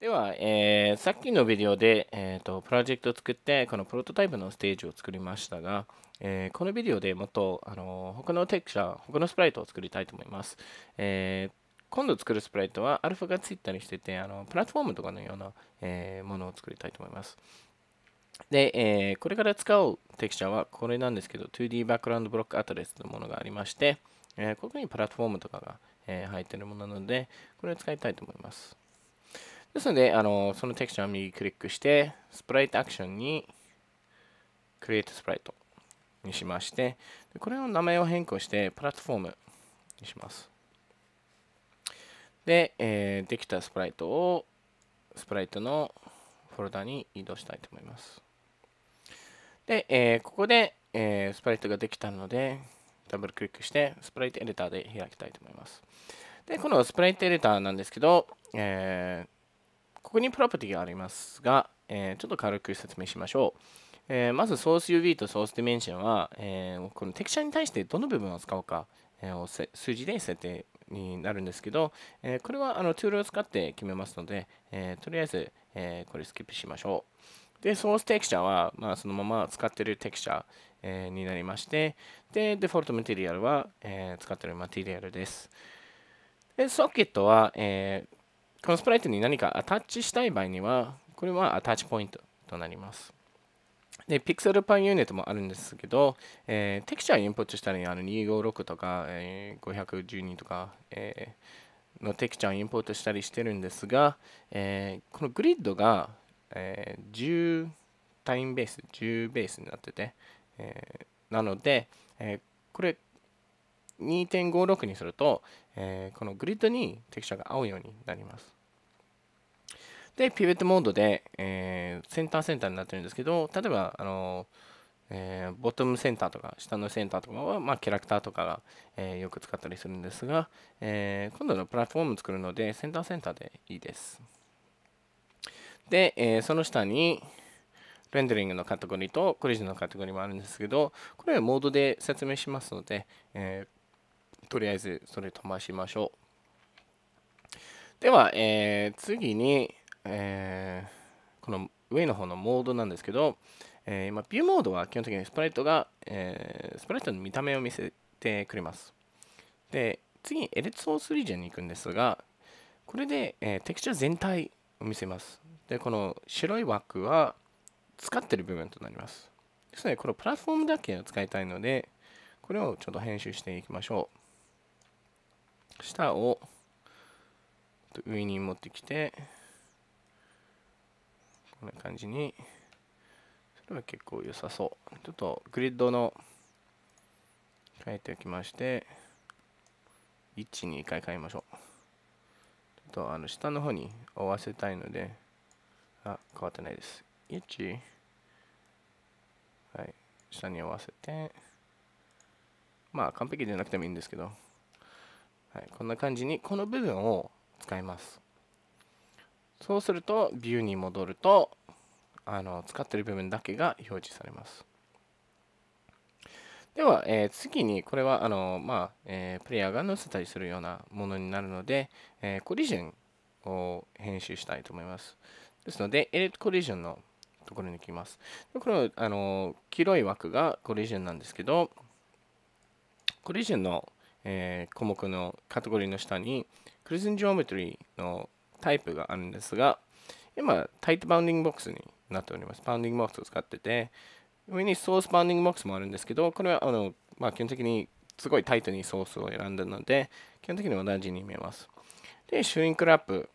では、えー、さっきのビデオで、えーと、プロジェクトを作ってこのプロトタイプのステージを作りましたが、えー、このビデオでもっと、あの他のテクチャ他のスプライトを作りたいと思います、えー今度作るスプライトはアルファがついたりしてて、あのプラットフォームとかのような、えー、ものを作りたいと思います。で、えー、これから使うテクチャはこれなんですけど、2D バックグラウンドブロックアドレスというものがありまして、えこういうふうにプラットフォームとかが、え入ってるものなので、これを使いたいと思います。ですので、あのそのテクシチャーを右クリックして、スプライトアクションに、Create Sprite にしまして、これを名前を変更して、プラットフォームにします。で、えー、できたスプライトを、スプライトのフォルダに移動したいと思います。で、えー、ここで、えー、スプライトができたので、ダブルクリックしてスプライトエディターで開きたいと思います。で、このスプライトエディターなんですけど、えー、ここにプロパティがありますが、えー、ちょっと軽く説明しましょう。えー、まずソース UV とソースディメンションは、えこのテクチャに対してどの部分を使うか、えを数字で設定になるんですけど、えこれはあのツールを使って決めますので、えとりあえず、えこれスキップしましょう。で、ソーステクチャーは、まあ、そのまま使ってるテクチャー、えー、になりまして、で、デフォルトマテリアルは、えー、使ってるマテリアルです。で、ソケットは、えー、このスプライトに何かアタッチしたい場合には、これはアタッチポイントとなります。で、ピクセルパンユニットもあるんですけど、えー、テクチャーインポットしたり、あの256とか、えー、512とか、えー、のテクチャーをインポートしたりしてるんですが、えー、このグリッドがえー、10タイムベース10ベースになってて、えー、なので、えこれ2.56にすると、えこのグリッドにテクチャが合うようになります。で、ピベットモードで、えセンターセンターになってるんですけど、例えば、あのえー、ボトムセンターとか下のセンターとかは、まあ、キャラクターとかが、えー、よく使ったりするんですが、えー、今度のプラットフォーム作るのでセンターセンターでいいです。で、えー、その下に、レンダリングのカテゴリーとクリジョのカテゴリーもあるんですけど、これはモードで説明しますので、えー、とりあえずそれ飛ばしましょう。では、えー、次に、えー、この上の方のモードなんですけど、えー、今、ビューモードは基本的にスプライトが、えー、スプライトの見た目を見せてくれます。で、次にエレッソースリージョンに行くんですが、これで、えー、テクチャ全体を見せます。でこの白い枠は使ってる部分となりますですのでこのプラットフォームだけを使いたいのでこれをちょっと編集していきましょう下を上に持ってきてこんな感じにそれは結構良さそうちょっとグリッドの変えておきまして12回変えましょうちょっとあの下の方に合わせたいのであ、変わってないです。1、はい、下に合わせて、まあ完璧でなくてもいいんですけど、はい、こんな感じにこの部分を使います。そうすると、ビューに戻ると、あの使ってる部分だけが表示されます。では、えー、次に、これは、あの、まあ、えー、プレイヤーが載せたりするようなものになるので、えー、コリジョンを編集したいと思います。ですので、エレクトコリジョンのところに行きます。でこのあの黄色い枠がコリジョンなんですけど、コリジョンの、えー、項目のカテゴリーの下に、クリズンジオメトリーのタイプがあるんですが、今、タイトバウンディングボックスになっております。バウンディングボックスを使ってて、上にソースバウンディングボックスもあるんですけど、これはあの、まあ、基本的にすごいタイトにソースを選んだので、基本的に同じに見えます。で、シュインクラップ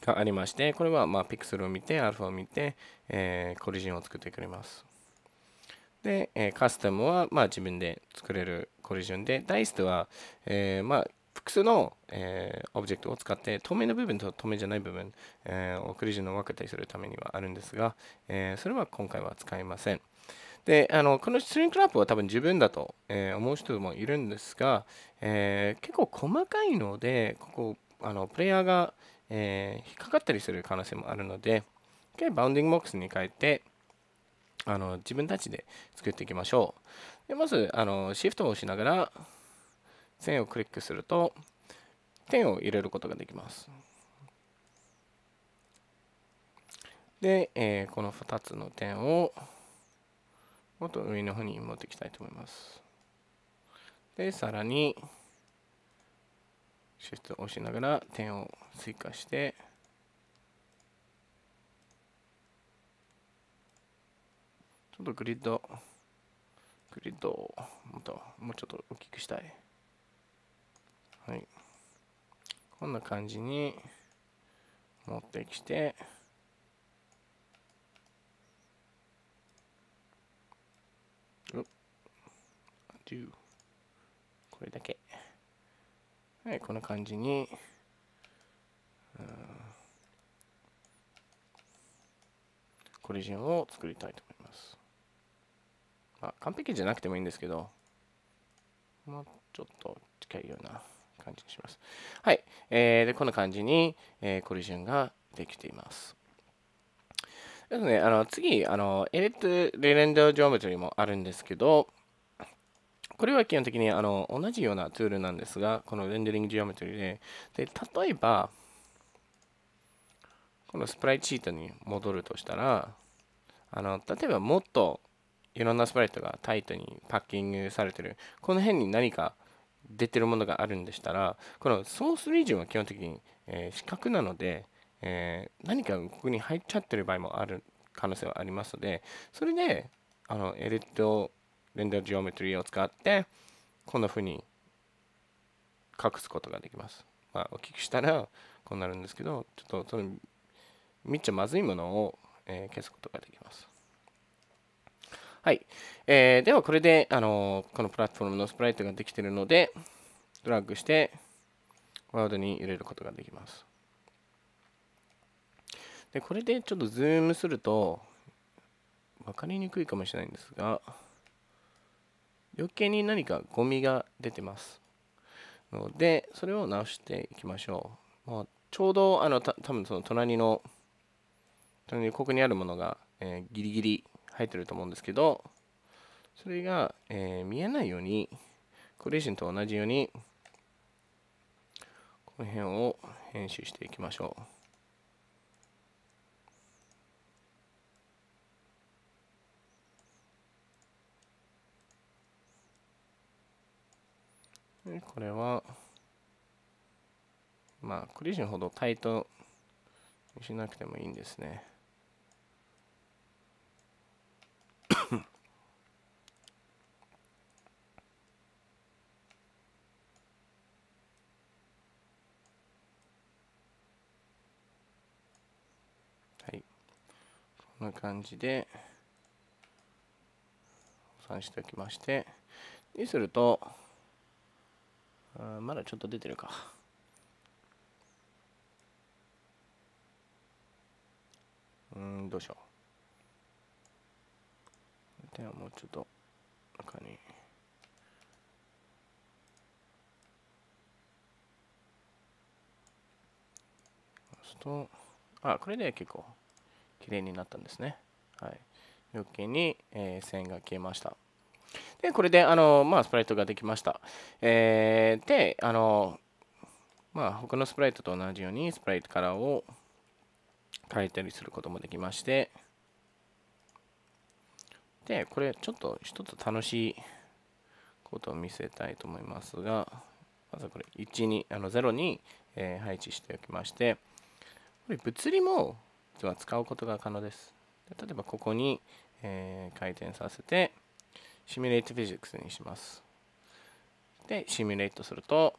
がありまして、これはまあピクセルを見て、アルファを見て、えー、コリジンを作ってくれます。で、えー、カスタムはまあ自分で作れるコリジョンで、ダイスでは、えー、まあ複数の、えー、オブジェクトを使って透明な部分と透明じゃない部分、えー、をコリジンを分けたりするためにはあるんですが、えー、それは今回は使いません。で、あのこのスリンクラップは多分十分だと、えー、思う人もいるんですが、えー、結構細かいので、ここあのプレイヤーが、えー、引っかかったりする可能性もあるので、一回バウンディングボックスに変えて、あの自分たちで作っていきましょう。でまずあの、シフトを押しながら、線をクリックすると、点を入れることができます。で、えー、この2つの点を、もっと上の方に持っていきたいと思います。で、さらに、シフト押しながら点を追加して、ちょっとグリッド、グリッドをもっと、もうちょっと大きくしたい。はい。こんな感じに持ってきて、これだけ。はい、こんな感じに、うん、コリジョンを作りたいと思います。まあ、完璧じゃなくてもいいんですけど、も、ま、う、あ、ちょっと近いような感じにします。はい。えー、で、こんな感じに、えー、コリジョンができています。ですね、あの次、あの、エレットレレンダージョメトリもあるんですけど、これは基本的にあの同じようなツールなんですが、このレンデリングジオメトリで、で例えば、このスプライトシートに戻るとしたら、あの例えばもっといろんなスプライトがタイトにパッキングされてる、この辺に何か出てるものがあるんでしたら、このソースリージョンは基本的に、えー、四角なので、えー、何かここに入っちゃってる場合もある可能性はありますので、それで、あの、エレットレンダルジオメトリーを使ってこんな風に隠すことができます。まあ、大きくしたらこうなるんですけどちょっとそのっちゃまずいものを、え消すことができます。はい。えー、ではこれで、あのこのプラットフォームのスプライトができているのでドラッグしてワードに入れることができます。でこれでちょっとズームするとわかりにくいかもしれないんですが。余計に何かゴミが出てますのでそれを直していきましょう、まあ、ちょうどあのた多分その隣の隣ここにあるものが、えー、ギリギリ入ってると思うんですけどそれが、えー、見えないようにコレーションと同じようにこの辺を編集していきましょうこれはまあクリジンほどタイトにしなくてもいいんですねはいこんな感じで保存しておきましてにするとあまだちょっと出てるか。うん、どうしよう。ではもうちょっと中に。すと、あ、これで結構綺麗になったんですね。はい。余計に、えー、線が消えました。で、これで、あの、まあ、スプライトができました。えー、で、あの、まあ、他のスプライトと同じように、スプライトカラーを変えたりすることもできまして、で、これ、ちょっと一つ楽しいことを見せたいと思いますが、まずこれ、1に、あの、0に、えー、配置しておきまして、これ、物理も、実は使うことが可能です。で例えば、ここに、えー、回転させて、シミュレートフィジックスにします。で、シミュレートすると、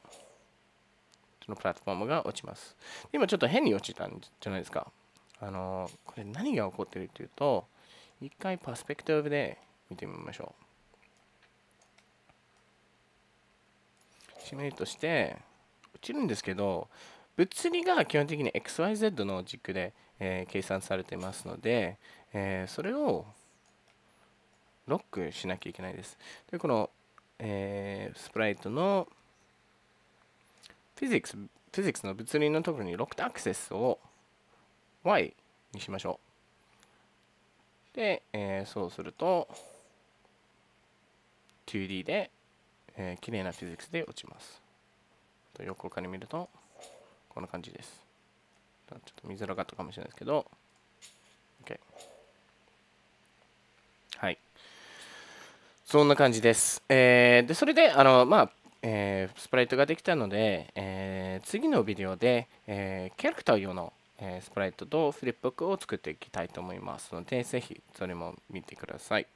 そのプラットフォームが落ちます。今ちょっと変に落ちたんじゃないですか。あの、これ何が起こってるっていうと、一回パースペクトィブで見てみましょう。シミュレートして、落ちるんですけど、物理が基本的に XYZ の軸で、えー、計算されてますので、えー、それをロックしなきゃいけないです。で、この、えー、スプライトのフィジックス、フィジックスの物理のところにロックとアクセスを y にしましょう。で、えー、そうすると 2D で、えー、綺麗なフィジックスで落ちます。と横から見るとこんな感じです。ちょっと見づらかったかもしれないですけど、OK。はい。そんな感じです。えー、でそれであの、まあえー、スプライトができたので、えー、次のビデオで、えキャラクター用の、えスプライトとフリップを作っていきたいと思いますので、ぜひそれも見てください。